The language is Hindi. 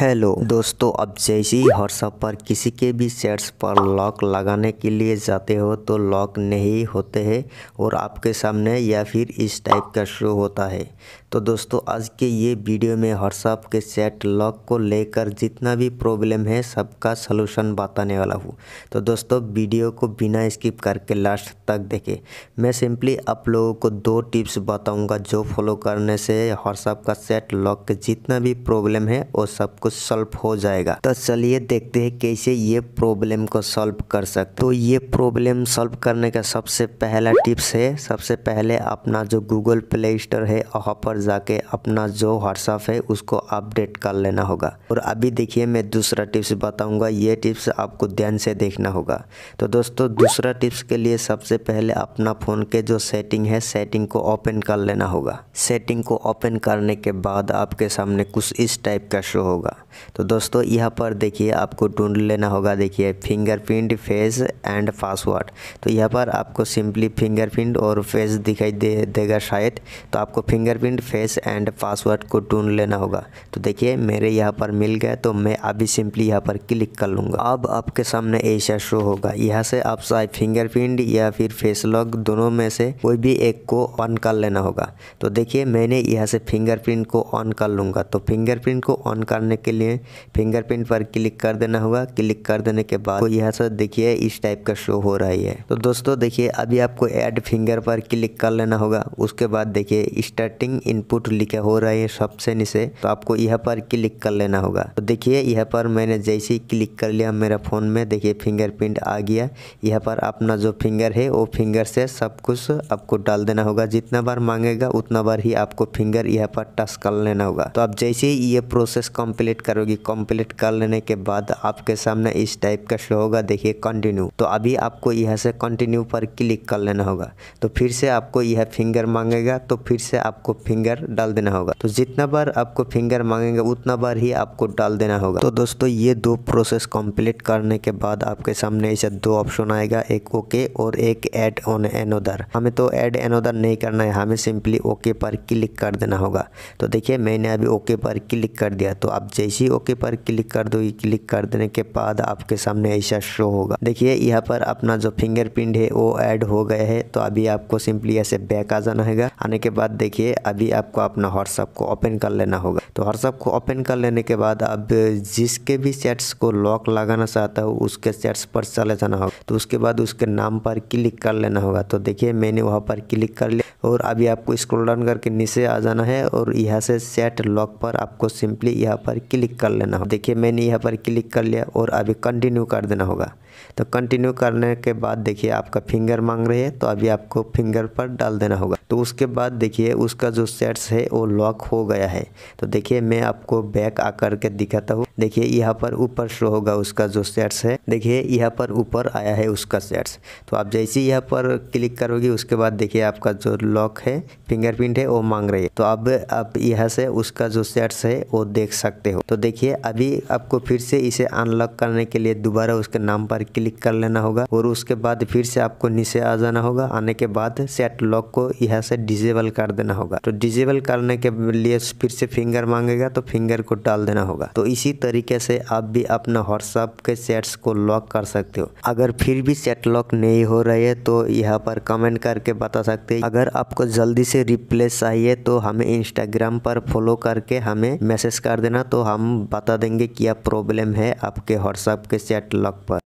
हेलो दोस्तों अब जैसे ही व्हाट्सअप पर किसी के भी सेट्स पर लॉक लगाने के लिए जाते हो तो लॉक नहीं होते हैं और आपके सामने या फिर इस टाइप का शो होता है तो दोस्तों आज के ये वीडियो में व्हाट्सअप के सेट लॉक को लेकर जितना भी प्रॉब्लम है सबका सलूशन बताने वाला हूँ तो दोस्तों वीडियो को बिना स्किप करके लास्ट तक देखें मैं सिंपली आप लोगों को दो टिप्स बताऊँगा जो फॉलो करने से व्हाट्सअप का सेट लॉक के जितना भी प्रॉब्लम है वो सबको को सॉल्व हो जाएगा तो चलिए देखते हैं कैसे ये प्रॉब्लम को सॉल्व कर सकते तो ये प्रॉब्लम सॉल्व करने का सबसे पहला टिप्स है सबसे पहले अपना जो गूगल प्ले स्टोर है वहाँ पर जाके अपना जो व्हाट्सअप है उसको अपडेट कर लेना होगा और अभी देखिए मैं दूसरा टिप्स बताऊंगा ये टिप्स आपको ध्यान से देखना होगा तो दोस्तों दूसरा टिप्स के लिए सबसे पहले अपना फ़ोन के जो सेटिंग है सेटिंग को ओपन कर लेना होगा सेटिंग को ओपन करने के बाद आपके सामने कुछ इस टाइप का शो होगा तो दोस्तों यहाँ पर देखिए आपको ढूंढ लेना होगा देखिए फिंगरप्रिंट फेस एंड पासवर्ड तो यहाँ पर आपको सिंपली फिंगरप्रिंट और फेस दिखाई दे देगा शायद तो आपको फिंगरप्रिंट फेस एंड पासवर्ड को ढूंढ लेना होगा तो देखिए मेरे यहाँ पर मिल गया तो मैं अभी सिंपली यहाँ पर क्लिक कर लूँगा अब आपके सामने ऐसा शो होगा यहाँ से आप चाहे फिंगरप्रिंट या फिर फेस लॉक दोनों में से कोई भी एक को ऑन कर लेना होगा तो देखिए मैंने यहाँ से फिंगरप्रिंट को ऑन कर लूँगा तो फिंगरप्रिंट को ऑन करने के के लिए फिंगरप्रिंट पर क्लिक कर देना होगा क्लिक कर देने के बाद यहाँ से देखिए इस टाइप का शो हो रही है तो दोस्तों देखिए अभी आपको एड फिंगर पर क्लिक कर लेना होगा उसके बाद देखिए स्टार्टिंग इनपुट लिखे हो रहा है सबसे नीचे तो आपको यहाँ पर क्लिक कर लेना होगा तो देखिए यहाँ पर मैंने जैसे ही क्लिक कर लिया मेरा फ़ोन में देखिए फिंगरप्रिंट आ गया यहाँ पर अपना जो फिंगर है वो फिंगर से सब कुछ आपको डाल देना होगा जितना बार मांगेगा उतना बार ही आपको फिंगर यहाँ पर टच कर लेना होगा तो आप जैसे ही ये प्रोसेस कंप्लीट कंप्लीट करोगी कंप्लीट कर लेने के बाद आपके सामने इस टाइप का शो होगा देखिए कंटिन्यू तो अभी आपको यह से कंटिन्यू पर क्लिक कर लेना होगा तो फिर से आपको यह फिंगर मांगेगा तो फिर से आपको फिंगर डाल देना होगा तो जितना बार आपको फिंगर मांगेगा उतना बार ही आपको डाल देना होगा तो दोस्तों ये दो प्रोसेस कंप्लीट करने के बाद आपके सामने ऐसे दो ऑप्शन आएगा एक ओके और एक एड ऑन एनोदर हमें तो एड एनोदर नहीं करना है हमें सिंपली ओके पर क्लिक कर देना होगा तो देखिए मैंने अभी ओके पर क्लिक कर दिया तो आप जैसे ही ओके पर क्लिक कर दो क्लिक कर देने के बाद आपके सामने ऐसा शो होगा देखिए यहाँ पर अपना जो फिंगरप्रिंट है वो ऐड हो गया है तो अभी आपको सिंपली ऐसे बैक आ जाना है आने के बाद देखिए अभी आपको अपना व्हाट्सअप को ओपन कर लेना होगा तो व्हाट्सअप को ओपन कर लेने के बाद अब जिसके भी चैट्स को लॉक लगाना चाहता हो उसके चैट्स पर चले जाना होगा तो उसके बाद उसके नाम पर क्लिक कर लेना होगा तो देखिए मैंने वहाँ पर क्लिक कर लिया और अभी आपको स्क्रॉल डाउन करके नीचे आ जाना है और यहाँ से सेट लॉक पर आपको सिंपली यहाँ पर क्लिक कर लेना होगा देखिए मैंने यहाँ पर क्लिक कर लिया और अभी कंटिन्यू कर देना होगा तो कंटिन्यू करने के बाद देखिए आपका फिंगर मांग रही है तो अभी आपको फिंगर पर डाल देना होगा तो उसके बाद देखिए उसका जो सेट्स है वो लॉक हो गया है तो देखिए मैं आपको बैक आकर के दिखाता हूँ देखिए यहाँ पर ऊपर शो होगा उसका जो सेट्स है देखिए यहाँ पर ऊपर आया है उसका सेट्स तो आप जैसे यहाँ पर क्लिक करोगे उसके बाद देखिए आपका जो लॉक है फिंगरप्रिंट है वो मांग रही है तो अब आप यहाँ से उसका जो सेट्स है वो देख सकते हो हो तो देखिए अभी आपको फिर से इसे अनलॉक करने के लिए दोबारा उसके नाम पर क्लिक कर लेना होगा और उसके बाद फिर से आपको नीचे आ जाना होगा आने के बाद सेट लॉक को यहाँ से डिजेबल कर देना होगा तो डिजेबल करने के लिए फिर से फिंगर मांगेगा तो फिंगर को डाल देना होगा तो इसी तरीके से आप भी अपना व्हाट्सअप के सेट्स को लॉक कर सकते हो अगर फिर भी सेट लॉक नहीं हो रहे है तो यहाँ पर कमेंट करके बता सकते हैं अगर आपको जल्दी से रिप्लेस चाहिए तो हमें इंस्टाग्राम पर फॉलो करके हमें मैसेज कर देना तो हम बता देंगे क्या प्रॉब्लम है आपके व्हाट्सएप के सेट लॉक पर